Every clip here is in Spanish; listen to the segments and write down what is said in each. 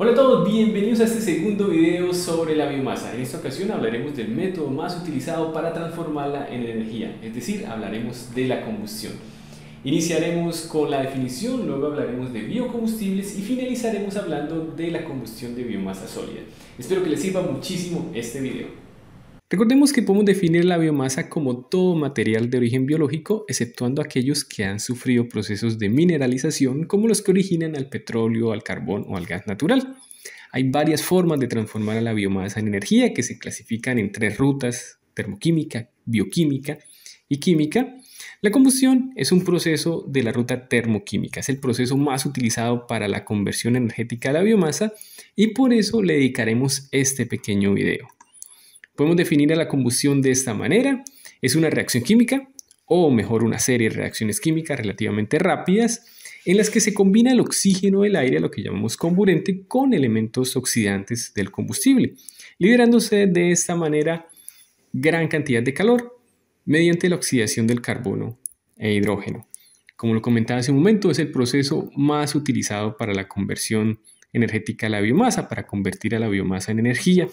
Hola a todos, bienvenidos a este segundo video sobre la biomasa. En esta ocasión hablaremos del método más utilizado para transformarla en energía, es decir, hablaremos de la combustión. Iniciaremos con la definición, luego hablaremos de biocombustibles y finalizaremos hablando de la combustión de biomasa sólida. Espero que les sirva muchísimo este video. Recordemos que podemos definir la biomasa como todo material de origen biológico, exceptuando aquellos que han sufrido procesos de mineralización, como los que originan al petróleo, al carbón o al gas natural. Hay varias formas de transformar a la biomasa en energía que se clasifican en tres rutas, termoquímica, bioquímica y química. La combustión es un proceso de la ruta termoquímica, es el proceso más utilizado para la conversión energética de la biomasa y por eso le dedicaremos este pequeño video. Podemos definir a la combustión de esta manera. Es una reacción química, o mejor una serie de reacciones químicas relativamente rápidas, en las que se combina el oxígeno del aire, lo que llamamos comburente, con elementos oxidantes del combustible, liberándose de esta manera gran cantidad de calor mediante la oxidación del carbono e hidrógeno. Como lo comentaba hace un momento, es el proceso más utilizado para la conversión energética a la biomasa, para convertir a la biomasa en energía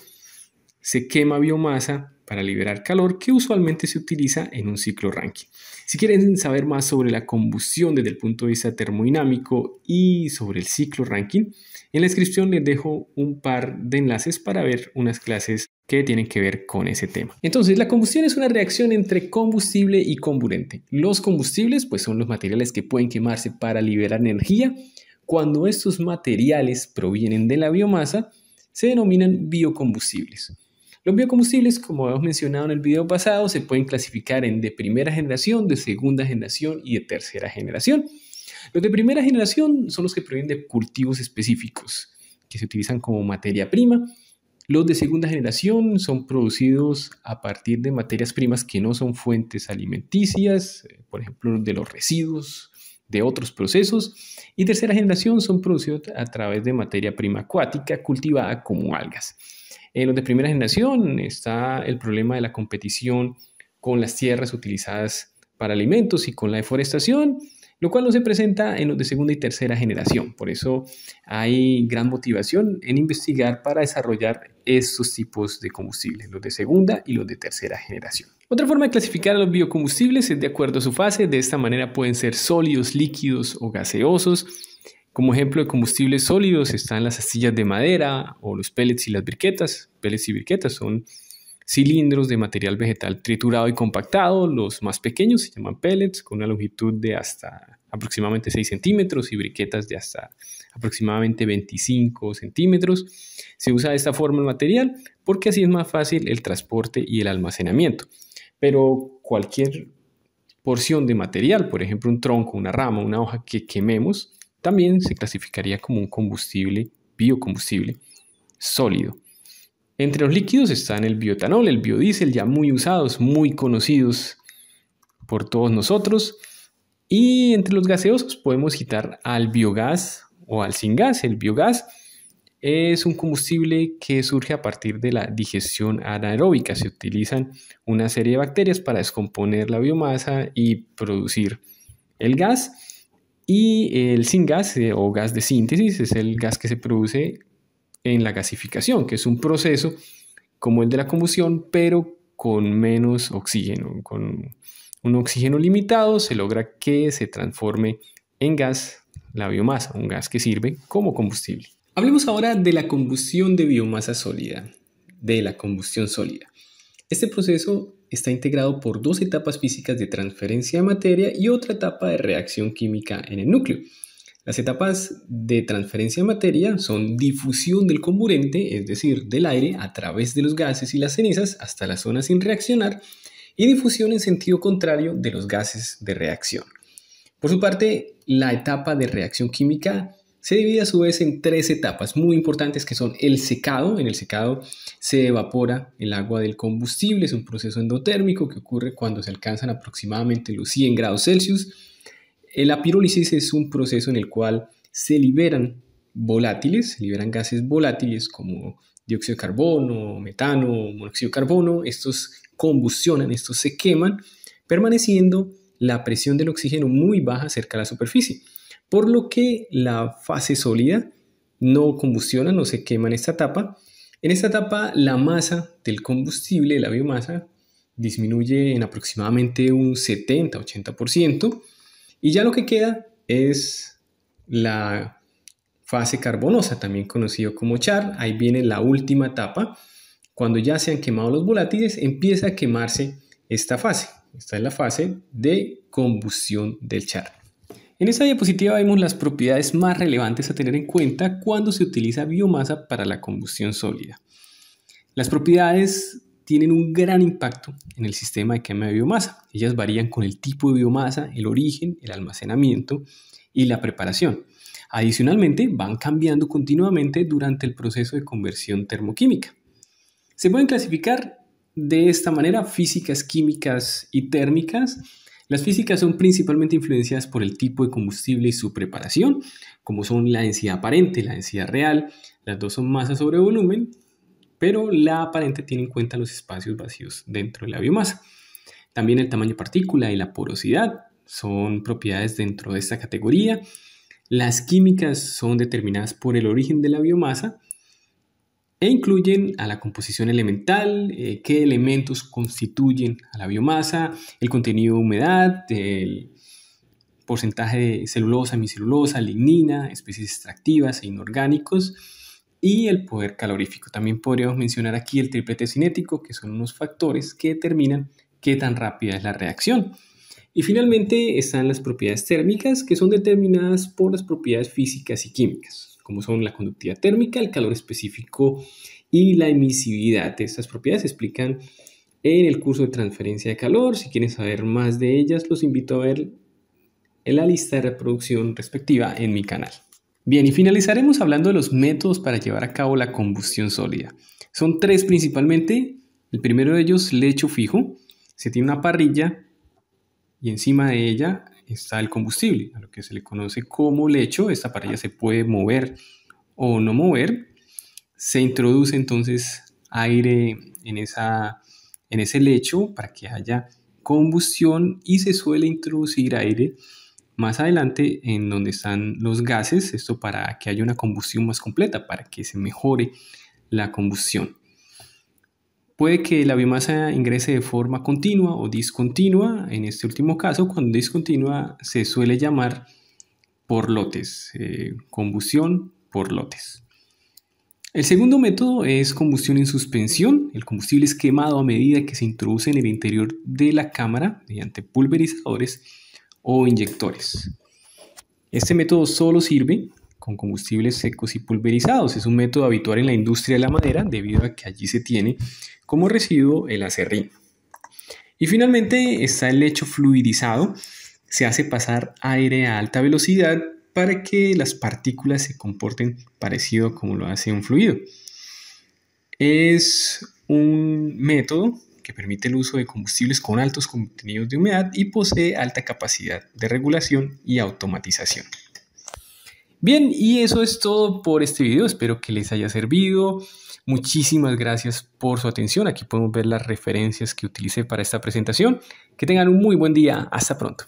se quema biomasa para liberar calor que usualmente se utiliza en un ciclo Rankine. Si quieren saber más sobre la combustión desde el punto de vista termodinámico y sobre el ciclo Rankine, en la descripción les dejo un par de enlaces para ver unas clases que tienen que ver con ese tema. Entonces, la combustión es una reacción entre combustible y comburente. Los combustibles pues son los materiales que pueden quemarse para liberar energía. Cuando estos materiales provienen de la biomasa, se denominan biocombustibles. Los biocombustibles, como hemos mencionado en el video pasado, se pueden clasificar en de primera generación, de segunda generación y de tercera generación. Los de primera generación son los que provienen de cultivos específicos, que se utilizan como materia prima. Los de segunda generación son producidos a partir de materias primas que no son fuentes alimenticias, eh, por ejemplo, de los residuos, de otros procesos. Y tercera generación son producidos a través de materia prima acuática cultivada como algas. En eh, los de primera generación, está el problema de la competición con las tierras utilizadas para alimentos y con la deforestación, lo cual no se presenta en los de segunda y tercera generación. Por eso hay gran motivación en investigar para desarrollar estos tipos de combustibles, los de segunda y los de tercera generación. Otra forma de clasificar a los biocombustibles es de acuerdo a su fase, de esta manera pueden ser sólidos, líquidos o gaseosos. Como ejemplo de combustibles sólidos están las astillas de madera o los pellets y las briquetas. Pellets y briquetas son cilindros de material vegetal triturado y compactado. Los más pequeños se llaman pellets, con una longitud de hasta aproximadamente 6 centímetros y briquetas de hasta aproximadamente 25 centímetros. Se usa de esta forma el material porque así es más fácil el transporte y el almacenamiento. Pero cualquier porción de material, por ejemplo un tronco, una rama, una hoja que quememos, también se clasificaría como un combustible, biocombustible, sólido. Entre los líquidos están el biotanol, el biodiesel, ya muy usados, muy conocidos por todos nosotros. Y entre los gaseosos podemos citar al biogás o al sin gas. El biogás es un combustible que surge a partir de la digestión anaeróbica. Se utilizan una serie de bacterias para descomponer la biomasa y producir el gas. Y el sin gas eh, o gas de síntesis es el gas que se produce en la gasificación, que es un proceso como el de la combustión, pero con menos oxígeno. Con un oxígeno limitado se logra que se transforme en gas la biomasa, un gas que sirve como combustible. Hablemos ahora de la combustión de biomasa sólida, de la combustión sólida. Este proceso está integrado por dos etapas físicas de transferencia de materia y otra etapa de reacción química en el núcleo. Las etapas de transferencia de materia son difusión del comburente, es decir, del aire, a través de los gases y las cenizas hasta la zona sin reaccionar, y difusión en sentido contrario de los gases de reacción. Por su parte, la etapa de reacción química se divide a su vez en tres etapas muy importantes que son el secado. En el secado se evapora el agua del combustible, es un proceso endotérmico que ocurre cuando se alcanzan aproximadamente los 100 grados Celsius. La pirólisis es un proceso en el cual se liberan volátiles, se liberan gases volátiles como dióxido de carbono, metano, monóxido de carbono. Estos combustionan, estos se queman, permaneciendo la presión del oxígeno muy baja cerca de la superficie por lo que la fase sólida no combustiona, no se quema en esta etapa. En esta etapa la masa del combustible, la biomasa, disminuye en aproximadamente un 70-80% y ya lo que queda es la fase carbonosa, también conocido como char. Ahí viene la última etapa. Cuando ya se han quemado los volátiles, empieza a quemarse esta fase. Esta es la fase de combustión del char. En esta diapositiva vemos las propiedades más relevantes a tener en cuenta cuando se utiliza biomasa para la combustión sólida. Las propiedades tienen un gran impacto en el sistema de quema de biomasa. Ellas varían con el tipo de biomasa, el origen, el almacenamiento y la preparación. Adicionalmente, van cambiando continuamente durante el proceso de conversión termoquímica. Se pueden clasificar de esta manera físicas, químicas y térmicas las físicas son principalmente influenciadas por el tipo de combustible y su preparación, como son la densidad aparente y la densidad real. Las dos son masa sobre volumen, pero la aparente tiene en cuenta los espacios vacíos dentro de la biomasa. También el tamaño de partícula y la porosidad son propiedades dentro de esta categoría. Las químicas son determinadas por el origen de la biomasa e incluyen a la composición elemental, eh, qué elementos constituyen a la biomasa, el contenido de humedad, el porcentaje de celulosa, micelulosa, lignina, especies extractivas e inorgánicos y el poder calorífico. También podríamos mencionar aquí el triplete cinético, que son unos factores que determinan qué tan rápida es la reacción. Y finalmente están las propiedades térmicas, que son determinadas por las propiedades físicas y químicas como son la conductividad térmica, el calor específico y la emisividad. Estas propiedades se explican en el curso de transferencia de calor. Si quieren saber más de ellas, los invito a ver en la lista de reproducción respectiva en mi canal. Bien, y finalizaremos hablando de los métodos para llevar a cabo la combustión sólida. Son tres principalmente. El primero de ellos, lecho fijo. Se tiene una parrilla y encima de ella está el combustible, a lo que se le conoce como lecho. Esta parrilla se puede mover o no mover. Se introduce entonces aire en, esa, en ese lecho para que haya combustión y se suele introducir aire más adelante en donde están los gases, esto para que haya una combustión más completa, para que se mejore la combustión. Puede que la biomasa ingrese de forma continua o discontinua. En este último caso, cuando discontinua, se suele llamar por lotes, eh, combustión por lotes. El segundo método es combustión en suspensión. El combustible es quemado a medida que se introduce en el interior de la cámara mediante pulverizadores o inyectores. Este método solo sirve con combustibles secos y pulverizados. Es un método habitual en la industria de la madera debido a que allí se tiene como residuo el acerrín. Y finalmente está el lecho fluidizado. Se hace pasar aire a alta velocidad para que las partículas se comporten parecido como lo hace un fluido. Es un método que permite el uso de combustibles con altos contenidos de humedad y posee alta capacidad de regulación y automatización. Bien, y eso es todo por este video. Espero que les haya servido. Muchísimas gracias por su atención. Aquí podemos ver las referencias que utilicé para esta presentación. Que tengan un muy buen día. Hasta pronto.